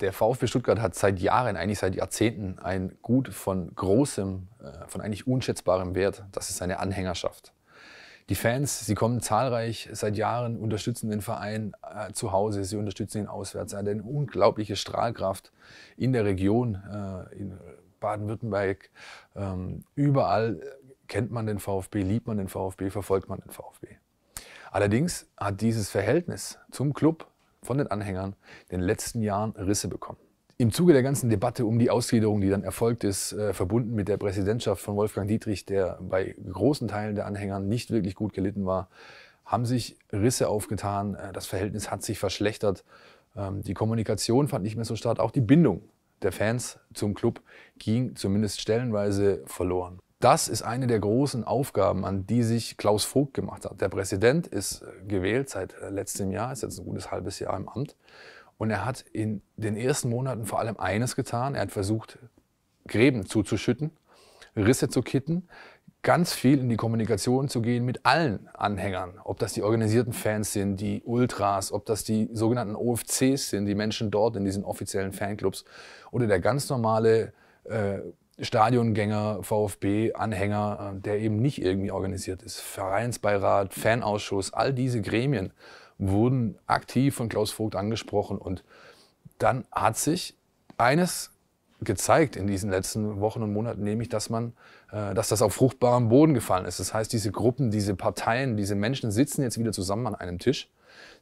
Der VfB Stuttgart hat seit Jahren, eigentlich seit Jahrzehnten, ein Gut von großem, äh, von eigentlich unschätzbarem Wert. Das ist seine Anhängerschaft. Die Fans, sie kommen zahlreich seit Jahren, unterstützen den Verein äh, zu Hause, sie unterstützen ihn auswärts. Er hat eine unglaubliche Strahlkraft in der Region, äh, in Baden-Württemberg. Ähm, überall kennt man den VfB, liebt man den VfB, verfolgt man den VfB. Allerdings hat dieses Verhältnis zum Club von den Anhängern in den letzten Jahren Risse bekommen. Im Zuge der ganzen Debatte um die Ausgliederung, die dann erfolgt ist, äh, verbunden mit der Präsidentschaft von Wolfgang Dietrich, der bei großen Teilen der Anhängern nicht wirklich gut gelitten war, haben sich Risse aufgetan. Äh, das Verhältnis hat sich verschlechtert. Ähm, die Kommunikation fand nicht mehr so statt. Auch die Bindung der Fans zum Club ging zumindest stellenweise verloren das ist eine der großen Aufgaben, an die sich Klaus Vogt gemacht hat. Der Präsident ist äh, gewählt seit äh, letztem Jahr, ist jetzt ein gutes halbes Jahr im Amt. Und er hat in den ersten Monaten vor allem eines getan. Er hat versucht, Gräben zuzuschütten, Risse zu kitten, ganz viel in die Kommunikation zu gehen mit allen Anhängern. Ob das die organisierten Fans sind, die Ultras, ob das die sogenannten OFCs sind, die Menschen dort in diesen offiziellen Fanclubs oder der ganz normale äh, Stadiongänger, VfB-Anhänger, äh, der eben nicht irgendwie organisiert ist. Vereinsbeirat, Fanausschuss, all diese Gremien wurden aktiv von Klaus Vogt angesprochen. Und dann hat sich eines gezeigt in diesen letzten Wochen und Monaten, nämlich, dass man, äh, dass das auf fruchtbarem Boden gefallen ist. Das heißt, diese Gruppen, diese Parteien, diese Menschen sitzen jetzt wieder zusammen an einem Tisch.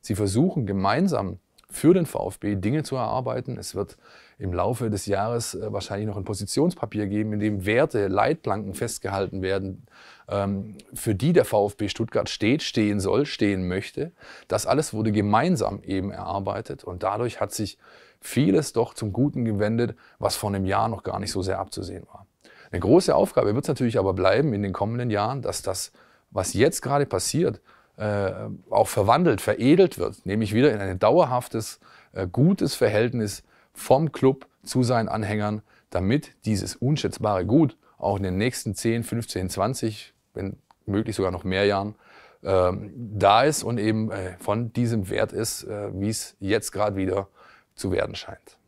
Sie versuchen gemeinsam für den VfB Dinge zu erarbeiten. Es wird im Laufe des Jahres äh, wahrscheinlich noch ein Positionspapier geben, in dem Werte, Leitplanken festgehalten werden, ähm, für die der VfB Stuttgart steht, stehen soll, stehen möchte. Das alles wurde gemeinsam eben erarbeitet und dadurch hat sich vieles doch zum Guten gewendet, was vor einem Jahr noch gar nicht so sehr abzusehen war. Eine große Aufgabe wird es natürlich aber bleiben in den kommenden Jahren, dass das, was jetzt gerade passiert, äh, auch verwandelt, veredelt wird, nämlich wieder in ein dauerhaftes, äh, gutes Verhältnis vom Club zu seinen Anhängern, damit dieses unschätzbare Gut auch in den nächsten 10, 15, 20, wenn möglich sogar noch mehr Jahren ähm, da ist und eben äh, von diesem Wert ist, äh, wie es jetzt gerade wieder zu werden scheint.